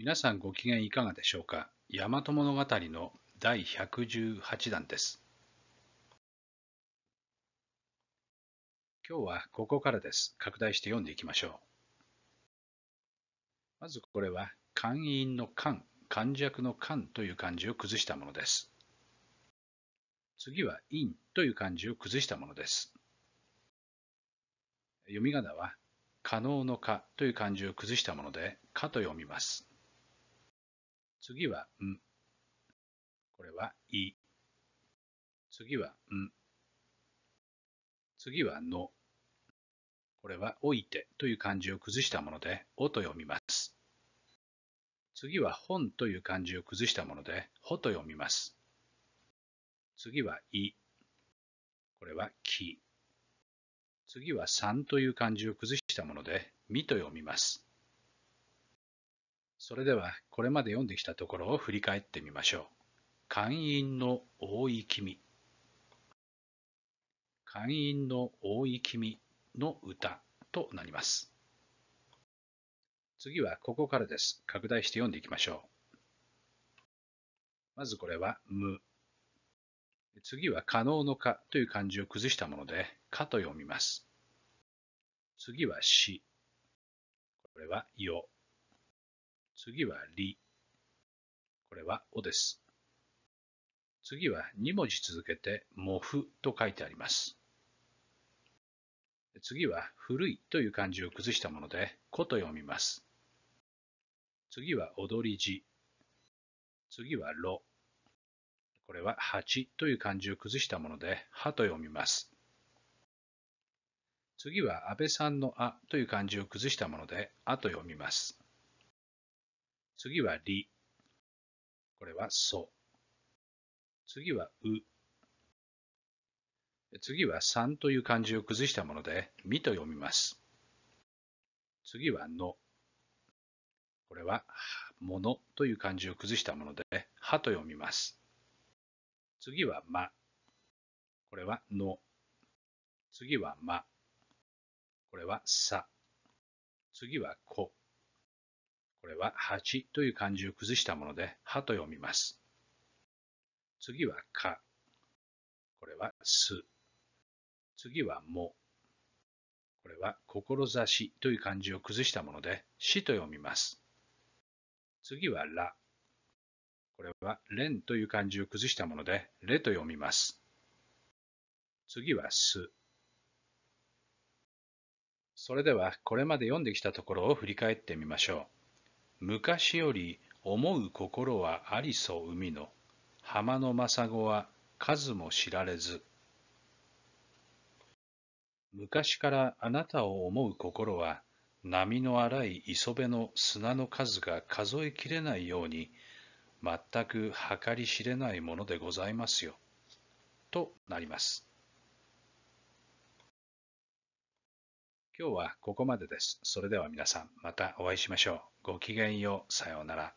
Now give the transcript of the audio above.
皆さんご機嫌いかがでしょうか大和物語の第118弾です今日はここからです拡大して読んでいきましょうまずこれは寛因の寛寛弱の寛という漢字を崩したものです次は陰という漢字を崩したものです読み仮名は可能の可という漢字を崩したもので可と読みます次はん。これは、い。次は、ん。次は、の。これは、おいてという漢字を崩したもので、おと読みます。次は、本という漢字を崩したもので、ほと読みます。次は、い。これは、き。次は、んという漢字を崩したもので、みと読みます。それではこれまで読んできたところを振り返ってみましょう。会員の多い君。会員の多い君の歌となります。次はここからです。拡大して読んでいきましょう。まずこれは無。次は可能の可という漢字を崩したもので、かと読みます。次はし。これはよ。次はり。これはおです。次は2文字続けてもふと書いてあります。次は古いという漢字を崩したもので、こと読みます。次は踊り字。次はろ。これは八という漢字を崩したもので、はと読みます。次は安倍さんのあという漢字を崩したもので、あと読みます。次はり。これはそ。次はう。次はんという漢字を崩したもので、みと読みます。次はの。これは、ものという漢字を崩したもので、はと読みます。次はま。これはの。次はま。これはさ。次はこ。これはち、という漢字を崩したもので、はと読みます。次はか。これはす。次はも。これは志という漢字を崩したもので、しと読みます。次はら。これはれんという漢字を崩したもので、れと読みます。次はす。それではこれまで読んできたところを振り返ってみましょう。昔より思う心はありそ海の浜の政子は数も知られず昔からあなたを思う心は波の荒い磯辺の砂の数が数えきれないように全く計り知れないものでございますよ。となります。今日はここまでです。それでは皆さん、またお会いしましょう。ごきげんよう。さようなら。